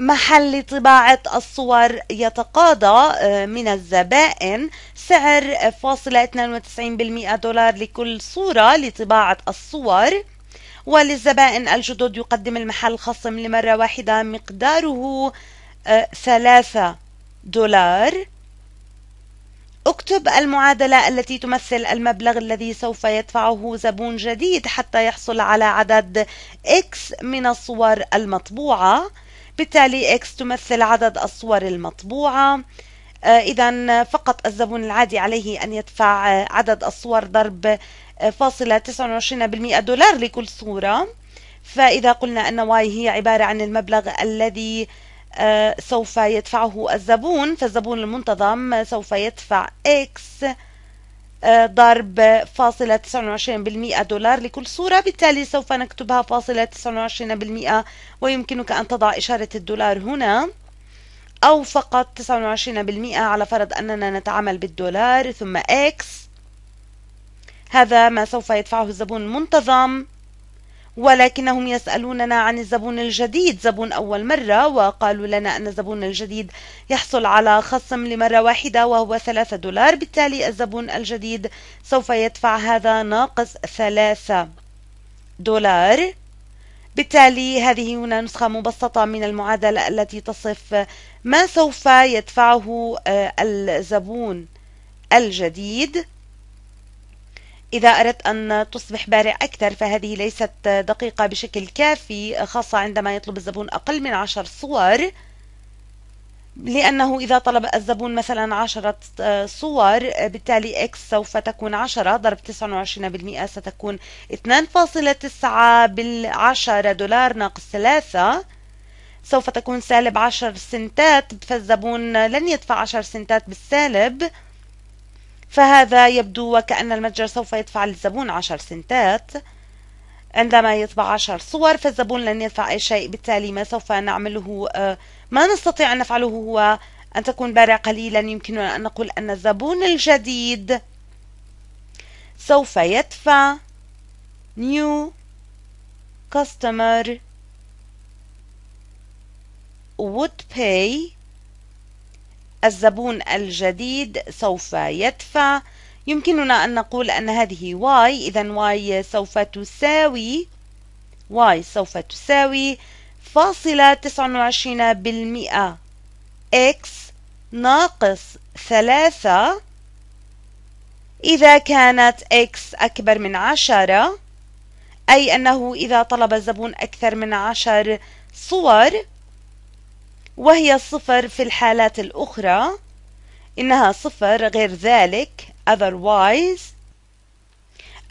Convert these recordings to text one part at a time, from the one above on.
محل طباعة الصور يتقاضى آه، من الزبائن سعر آه، فاصلة 92% دولار لكل صورة لطباعة الصور وللزبائن الجدد يقدم المحل خصم لمرة واحدة مقداره آه، ثلاثة دولار اكتب المعادلة التي تمثل المبلغ الذي سوف يدفعه زبون جديد حتى يحصل على عدد X من الصور المطبوعة بالتالي X تمثل عدد الصور المطبوعة آه، إذا فقط الزبون العادي عليه أن يدفع آه، عدد الصور ضرب آه، فاصلة 29% دولار لكل صورة فإذا قلنا أن Y هي عبارة عن المبلغ الذي سوف يدفعه الزبون فالزبون المنتظم سوف يدفع X ضرب فاصلة 29% دولار لكل صورة بالتالي سوف نكتبها فاصلة 29% ويمكنك أن تضع إشارة الدولار هنا أو فقط 29% على فرض أننا نتعامل بالدولار ثم X هذا ما سوف يدفعه الزبون المنتظم ولكنهم يسألوننا عن الزبون الجديد زبون أول مرة وقالوا لنا أن الزبون الجديد يحصل على خصم لمرة واحدة وهو ثلاثة دولار بالتالي الزبون الجديد سوف يدفع هذا ناقص ثلاثة دولار بالتالي هذه هنا نسخة مبسطة من المعادلة التي تصف ما سوف يدفعه آه، الزبون الجديد إذا أردت أن تصبح بارع أكثر فهذه ليست دقيقة بشكل كافي خاصة عندما يطلب الزبون أقل من عشر صور لأنه إذا طلب الزبون مثلا عشرة صور بالتالي إكس سوف تكون عشرة ضرب 29% ستكون 2.9 بالعشرة دولار ناقص ثلاثة سوف تكون سالب عشر سنتات فالزبون لن يدفع عشر سنتات بالسالب فهذا يبدو وكأن المتجر سوف يدفع للزبون عشر سنتات عندما يطبع عشر صور فالزبون لن يدفع أي شيء بالتالي ما سوف نعمله آه، ما نستطيع أن نفعله هو أن تكون بارع قليلا يمكننا أن نقول أن الزبون الجديد سوف يدفع new customer would pay الزبون الجديد سوف يدفع يمكننا أن نقول أن هذه y إذا y سوف تساوي y سوف تساوي فاصلة تسعة وعشرين بالمئة x ناقص ثلاثة إذا كانت x أكبر من عشرة أي أنه إذا طلب الزبون أكثر من عشر صور وهي صفر في الحالات الأخرى إنها صفر غير ذلك otherwise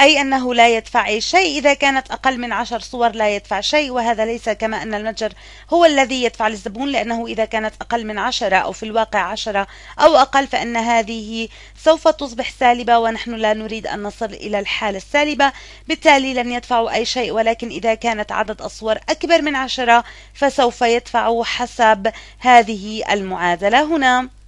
أي أنه لا يدفع أي شيء إذا كانت أقل من عشر صور لا يدفع شيء وهذا ليس كما أن المتجر هو الذي يدفع للزبون لأنه إذا كانت أقل من عشرة أو في الواقع عشرة أو أقل فإن هذه سوف تصبح سالبة ونحن لا نريد أن نصل إلى الحالة السالبة بالتالي لن يدفعوا أي شيء ولكن إذا كانت عدد الصور أكبر من عشرة فسوف يدفعوا حسب هذه المعادلة هنا